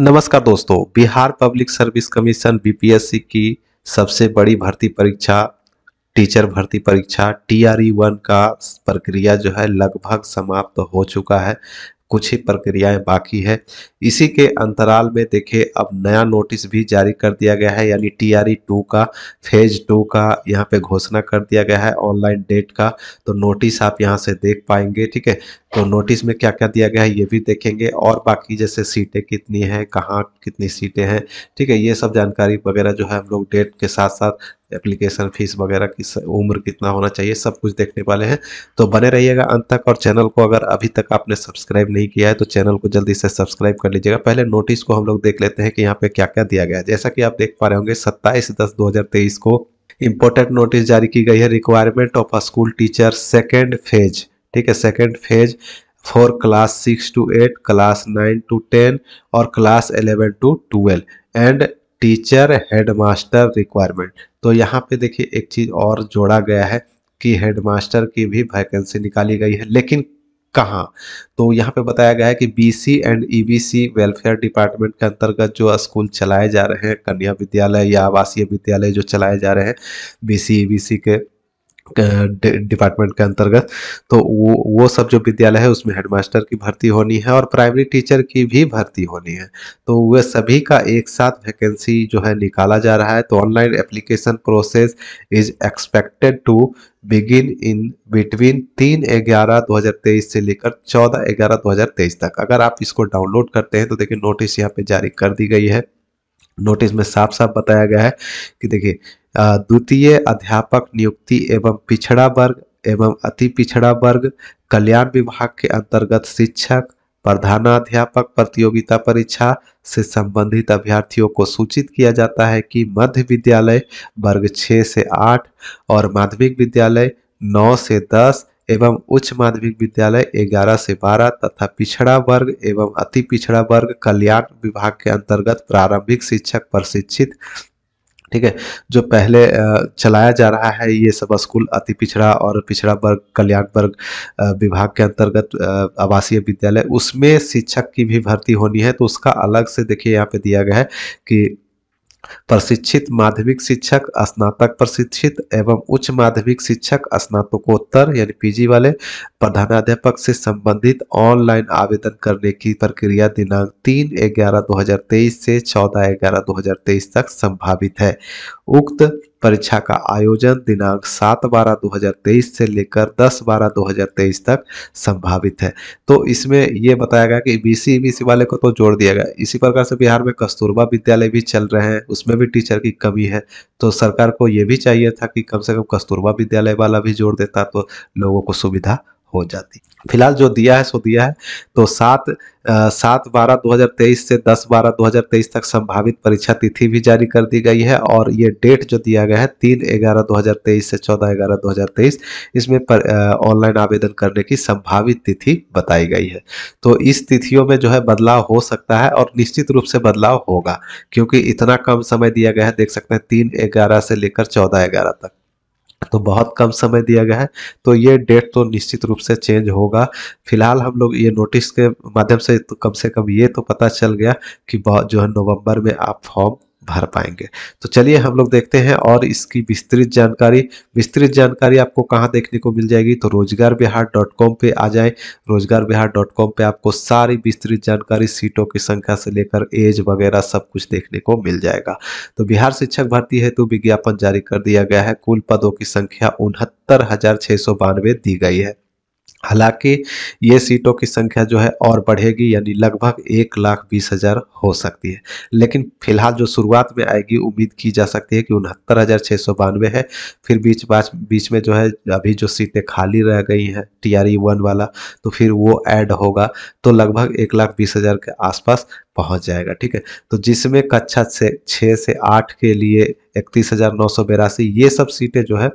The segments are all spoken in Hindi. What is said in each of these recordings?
नमस्कार दोस्तों Bihar public service commission BPSC की सबसे बड़ी भर्ती परीक्षा टीचर भर्ती परीक्षा टी आर ई वन का प्रक्रिया जो है लगभग समाप्त हो चुका है कुछ ही प्रक्रियाएं बाकी है इसी के अंतराल में देखिए अब नया नोटिस भी जारी कर दिया गया है यानी टी आर टू का फेज टू का यहाँ पे घोषणा कर दिया गया है ऑनलाइन डेट का तो नोटिस आप यहाँ से देख पाएंगे ठीक है तो नोटिस में क्या क्या दिया गया है ये भी देखेंगे और बाकी जैसे सीटें कितनी हैं कहाँ कितनी सीटें हैं ठीक है ये सब जानकारी वगैरह जो है हम लोग डेट के साथ साथ एप्लीकेशन फीस वगैरह किस उम्र कितना होना चाहिए सब कुछ देखने वाले हैं तो बने रहिएगा अंत तक और चैनल को अगर अभी तक आपने सब्सक्राइब नहीं किया है तो चैनल को जल्दी से सब्सक्राइब कर लीजिएगा पहले नोटिस को हम लोग देख लेते हैं कि यहाँ पे क्या क्या दिया गया है जैसा कि आप देख पा रहे होंगे सत्ताईस दस दो को इम्पोर्टेंट नोटिस जारी की गई है requirement of a school teacher second phase ठीक है second phase for class six to eight class nine to ten और class eleven to twelve and teacher headmaster requirement तो यहाँ पे देखिए एक चीज़ और जोड़ा गया है कि हेडमास्टर की भी वैकेंसी निकाली गई है लेकिन कहाँ तो यहाँ पे बताया गया है कि BC and EBC welfare department के अंतर्गत जो स्कूल चलाए जा रहे हैं कन्या विद्यालय या आवासीय विद्यालय जो चलाए जा रहे हैं बीसी ईबीसी e के डिपार्टमेंट के अंतर्गत तो वो वो सब जो विद्यालय है उसमें हेडमास्टर की भर्ती होनी है और प्राइमरी टीचर की भी भर्ती होनी है तो वह सभी का एक साथ वैकेंसी जो है निकाला जा रहा है तो online application process is expected to begin in between तीन ग्यारह दो हज़ार तेईस से लेकर चौदह ग्यारह दो हज़ार तेईस तक अगर आप इसको डाउनलोड करते हैं तो देखिए नोटिस यहाँ पे जारी कर दी गई है नोटिस में साफ साफ बताया गया है कि देखिए द्वितीय अध्यापक नियुक्ति एवं पिछड़ा वर्ग एवं अति पिछड़ा वर्ग कल्याण विभाग के अंतर्गत शिक्षक प्रधानाध्यापक प्रतियोगिता परीक्षा से संबंधित अभ्यर्थियों को सूचित किया जाता है कि मध्य विद्यालय वर्ग 6 से 8 और माध्यमिक विद्यालय 9 से एवं उच्च माध्यमिक विद्यालय ग्यारह से बारह तथा पिछड़ा वर्ग एवं अति पिछड़ा वर्ग कल्याण विभाग के अंतर्गत प्रारंभिक शिक्षक प्रशिक्षित ठीक है जो पहले चलाया जा रहा है ये सब स्कूल अति पिछड़ा और पिछड़ा वर्ग कल्याण वर्ग विभाग के अंतर्गत आवासीय विद्यालय उसमें शिक्षक की भी भर्ती होनी है तो उसका अलग से देखिए यहाँ पे दिया गया है कि प्रशिक्षित माध्यमिक शिक्षक स्नातक प्रशिक्षित एवं उच्च माध्यमिक शिक्षक स्नातकोत्तर यानी पीजी वाले प्रधानाध्यापक से संबंधित ऑनलाइन आवेदन करने की प्रक्रिया दिनांक तीन ग्यारह दो से चौदह ग्यारह दो तक संभावित है उक्त परीक्षा का आयोजन दिनांक 7 बारह 2023 से लेकर 10 बारह 2023 तक संभावित है तो इसमें यह बताया गया कि बीसी सी e, e वाले को तो जोड़ दिया गया इसी प्रकार से बिहार में कस्तूरबा विद्यालय भी चल रहे हैं उसमें भी टीचर की कमी है तो सरकार को यह भी चाहिए था कि कम से कम कस्तूरबा विद्यालय वाला भी जोड़ देता तो लोगों को सुविधा हो जाती फिलहाल जो दिया है सो दिया है तो सात सात बारह 2023 से दस बारह 2023 तक संभावित परीक्षा तिथि भी जारी कर दी गई है और ये डेट जो दिया गया है तीन ग्यारह 2023 से चौदह ग्यारह 2023 इसमें ऑनलाइन आवेदन करने की संभावित तिथि बताई गई है तो इस तिथियों में जो है बदलाव हो सकता है और निश्चित रूप से बदलाव होगा क्योंकि इतना कम समय दिया गया है देख सकते हैं तीन ग्यारह से लेकर चौदह ग्यारह तक तो बहुत कम समय दिया गया है तो ये डेट तो निश्चित रूप से चेंज होगा फिलहाल हम लोग ये नोटिस के माध्यम से तो कम से कम ये तो पता चल गया कि जो है नवंबर में आप फॉर्म भर पाएंगे तो चलिए हम लोग देखते हैं और इसकी विस्तृत जानकारी विस्तृत जानकारी आपको कहाँ देखने को मिल जाएगी तो रोजगार बिहार डॉट कॉम पर आ जाए रोजगार बिहार डॉट कॉम पर आपको सारी विस्तृत जानकारी सीटों की संख्या से लेकर एज वगैरह सब कुछ देखने को मिल जाएगा तो बिहार शिक्षक भर्ती हेतु विज्ञापन जारी कर दिया गया है कुल पदों की संख्या उनहत्तर दी गई है हालांकि ये सीटों की संख्या जो है और बढ़ेगी यानी लगभग एक लाख बीस हजार हो सकती है लेकिन फिलहाल जो शुरुआत में आएगी उम्मीद की जा सकती है कि उनहत्तर हजार छः सौ बानवे है फिर बीच बाच बीच में जो है अभी जो सीटें खाली रह गई हैं टी आर ई वन वाला तो फिर वो ऐड होगा तो लगभग एक लाख बीस हजार के आसपास पहुंच जाएगा ठीक है तो जिसमें कक्षा से छः से आठ के लिए इकतीस हजार नौ सौ बेरासी ये सब सीटें जो है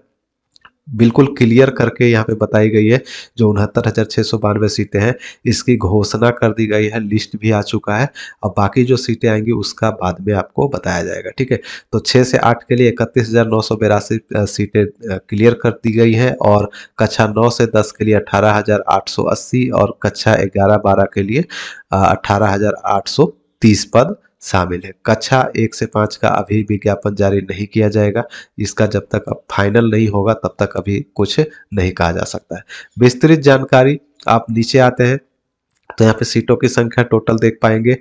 बिल्कुल क्लियर करके यहाँ पे बताई गई है जो उनहत्तर हज़ार छः सौ बानवे सीटें हैं इसकी घोषणा कर दी गई है लिस्ट भी आ चुका है और बाकी जो सीटें आएंगी उसका बाद में आपको बताया जाएगा ठीक है तो छः से आठ के लिए इकतीस हज़ार नौ सौ बेरासी सीटें क्लियर कर दी गई हैं और कक्षा नौ से दस के लिए अठारह हज़ार आठ सौ अस्सी और कक्षा ग्यारह बारह के लिए अठारह हज़ार आठ सौ तीस पद शामिल है कक्षा एक से पाँच का अभी विज्ञापन जारी नहीं किया जाएगा इसका जब तक फाइनल नहीं होगा तब तक अभी कुछ नहीं कहा जा सकता है विस्तृत जानकारी आप नीचे आते हैं तो यहाँ पे सीटों की संख्या टोटल देख पाएंगे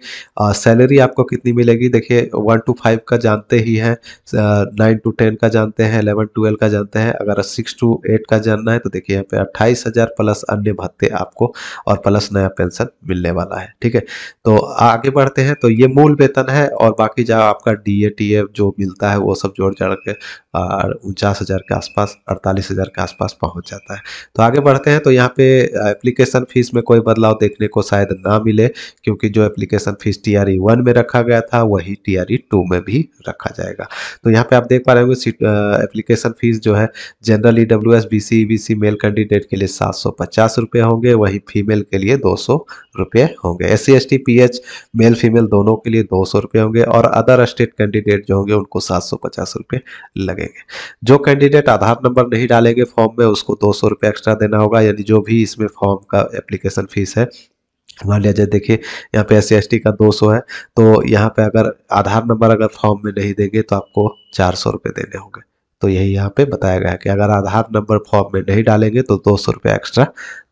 सैलरी आपको कितनी मिलेगी देखिए वन टू फाइव का जानते ही हैं नाइन टू टेन का जानते हैं एलेवन टूवेल्व का जानते हैं अगर सिक्स टू एट का जानना है तो देखिए यहाँ पे अट्ठाईस हज़ार प्लस अन्य भत्ते आपको और प्लस नया पेंशन मिलने वाला है ठीक है तो आगे बढ़ते हैं तो ये मूल वेतन है और बाकी जहाँ आपका डी ए टी एफ जो मिलता है वो सब जोड़ जाड़ के उनचास हज़ार के आसपास अड़तालीस हज़ार के आसपास पहुँच जाता है तो आगे बढ़ते हैं तो यहाँ पे एप्लीकेशन फीस में कोई बदलाव देखने को शायद ना मिले क्योंकि जो एप्लीकेशन फीस टी आर में रखा गया था वही टी आर e में भी रखा जाएगा तो यहाँ पे आप देख पा रहे होंगे एप्लीकेशन फीस जो है general E W S B C E B C male candidate के लिए सात सौ पचास रुपये होंगे वही फीमेल के लिए दो सौ रुपये होंगे S C S T P H male female दोनों के लिए दो सौ रुपये होंगे और अदर स्टेट कैंडिडेट जो होंगे उनको सात सौ पचास रुपये लगेंगे जो कैंडिडेट आधार नंबर नहीं डालेंगे फॉर्म में उसको दो सौ रुपये एक्स्ट्रा देना होगा यानी जो भी इसमें फॉर्म का एप्लीकेशन फीस है मान लिया जाए देखिए यहाँ पे एस सी का 200 है तो यहाँ पे अगर आधार नंबर अगर फॉर्म में नहीं देंगे तो आपको चार सौ रुपये देने होंगे तो यही यहाँ पे बताया गया है कि अगर आधार नंबर फॉर्म में नहीं डालेंगे तो दो सौ एक्स्ट्रा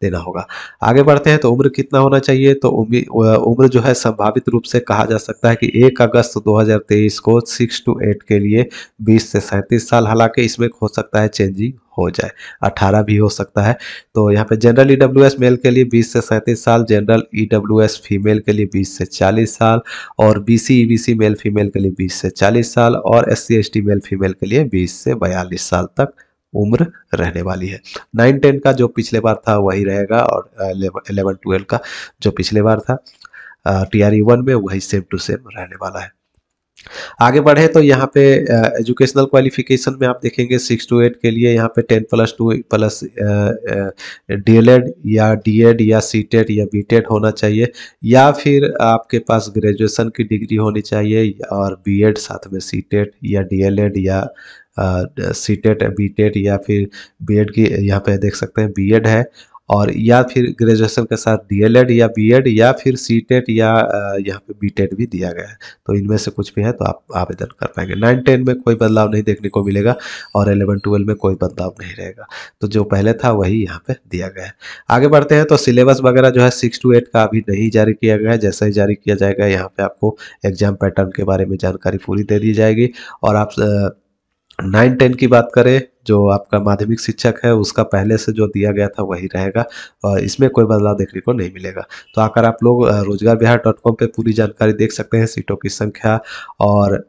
देना होगा आगे बढ़ते हैं तो उम्र कितना होना चाहिए तो उम्र जो है संभावित रूप से कहा जा सकता है कि एक अगस्त 2023 को सिक्स टू एट के लिए बीस से सैंतीस साल हालांकि इसमें हो सकता है चेंजिंग हो जाए 18 भी हो सकता है तो यहाँ पे जनरल ई मेल के लिए 20 से सैंतीस साल जनरल ई फीमेल के लिए 20 से 40 साल और बी सी मेल फीमेल के लिए 20 से 40 साल और एस सी मेल फीमेल के लिए 20 से बयालीस साल तक उम्र रहने वाली है नाइन टेन का जो पिछले बार था वही रहेगा और एलेवन ट्वेल्व का जो पिछले बार था टी आर ई वन में वही सेम टू सेम रहने वाला है आगे बढ़े तो यहाँ पे एजुकेशनल क्वालिफिकेशन में आप देखेंगे सिक्स टू एट के लिए यहाँ पे ten plus two plus DElEd या डीएड या सीटेड या बीटेड होना चाहिए या फिर आपके पास ग्रेजुएशन की डिग्री होनी चाहिए और बीएड साथ में सीटेड या डीएलएड या सी टेट बी या फिर बी एड की यहाँ पे देख सकते हैं बी एड है और या फिर ग्रेजुएशन के साथ डीएलएड या बीएड या फिर सीटेट या यहाँ पे बीटेट भी दिया गया है तो इनमें से कुछ भी है तो आप आवेदन कर पाएंगे नाइन टेन में कोई बदलाव नहीं देखने को मिलेगा और एलेवन ट्वेल्व में कोई बदलाव नहीं रहेगा तो जो पहले था वही यहाँ पे दिया गया है आगे बढ़ते हैं तो सिलेबस वगैरह जो है सिक्स टू एट का अभी नहीं जारी किया गया है जैसा ही जारी किया जाएगा यहाँ पे आपको एग्जाम पैटर्न के बारे में जानकारी पूरी दे दी जाएगी और आप नाइन टेन की बात करें जो आपका माध्यमिक शिक्षक है उसका पहले से जो दिया गया था वही रहेगा और इसमें कोई बदलाव देखने को नहीं मिलेगा तो आकर आप लोग रोजगार बिहार डॉट कॉम पर पूरी जानकारी देख सकते हैं सीटों की संख्या और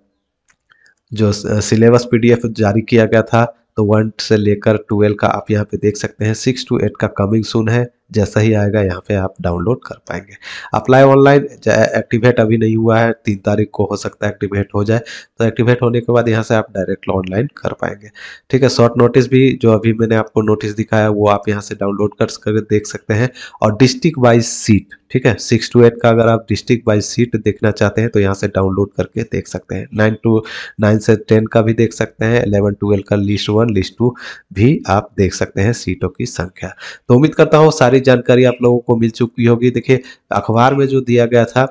जो सिलेबस पीडीएफ जारी किया गया था तो वन से लेकर ट्वेल्व का आप यहाँ पे देख सकते हैं सिक्स टू एट का कमिंग सुन है जैसा ही आएगा यहाँ पे आप डाउनलोड कर पाएंगे अप्लाई ऑनलाइन एक्टिवेट अभी नहीं हुआ है तीन तारीख को हो सकता है एक्टिवेट हो जाए तो एक्टिवेट होने के बाद यहाँ से आप डायरेक्ट ऑनलाइन कर पाएंगे ठीक है शॉर्ट नोटिस भी जो अभी मैंने आपको नोटिस दिखाया वो आप यहाँ से डाउनलोड कर देख सकते हैं और डिस्ट्रिक्ट वाइज सीट ठीक है सिक्स टू एट का अगर आप डिस्ट्रिक्ट वाइज सीट देखना चाहते हैं तो यहाँ से डाउनलोड करके देख सकते हैं नाइन टू नाइन से टेन का भी देख सकते हैं इलेवन ट्वेल्व का लिस्ट वन लिस्ट टू भी आप देख सकते हैं सीटों की संख्या तो उम्मीद करता हूँ सारी सारी जानकारी आप लोगों को मिल चुकी होगी देखिए अखबार में जो दिया गया था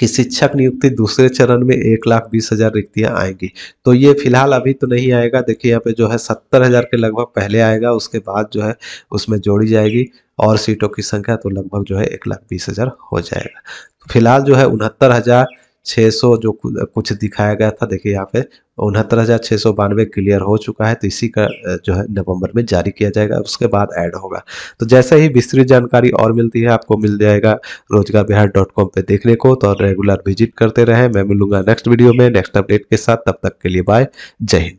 कि शिक्षक नियुक्ति दूसरे चरण में एक लाख बीस हजार रिक्तियां आएंगी तो ये फिलहाल अभी तो नहीं आएगा देखिए यहाँ पे जो है सत्तर हजार के लगभग पहले आएगा उसके बाद जो है उसमें जोड़ी जाएगी और सीटों की संख्या तो लगभग जो है एक लाख बीस हजार हो जाएगा तो फिलहाल जो है उनहत्तर हजार 600 जो कुछ दिखाया गया था देखिए यहाँ पे उनहत्तर हज़ार छः सौ बानवे क्लियर हो चुका है तो इसी का जो है नवंबर में जारी किया जाएगा उसके बाद ऐड होगा तो जैसे ही विस्तृत जानकारी और मिलती है आपको मिल जाएगा रोजगार बिहार डॉट कॉम पर देखने को तो रेगुलर विजिट करते रहें मैं मिलूंगा नेक्स्ट वीडियो में नेक्स्ट अपडेट के साथ तब तक के लिए बाय जय हिंद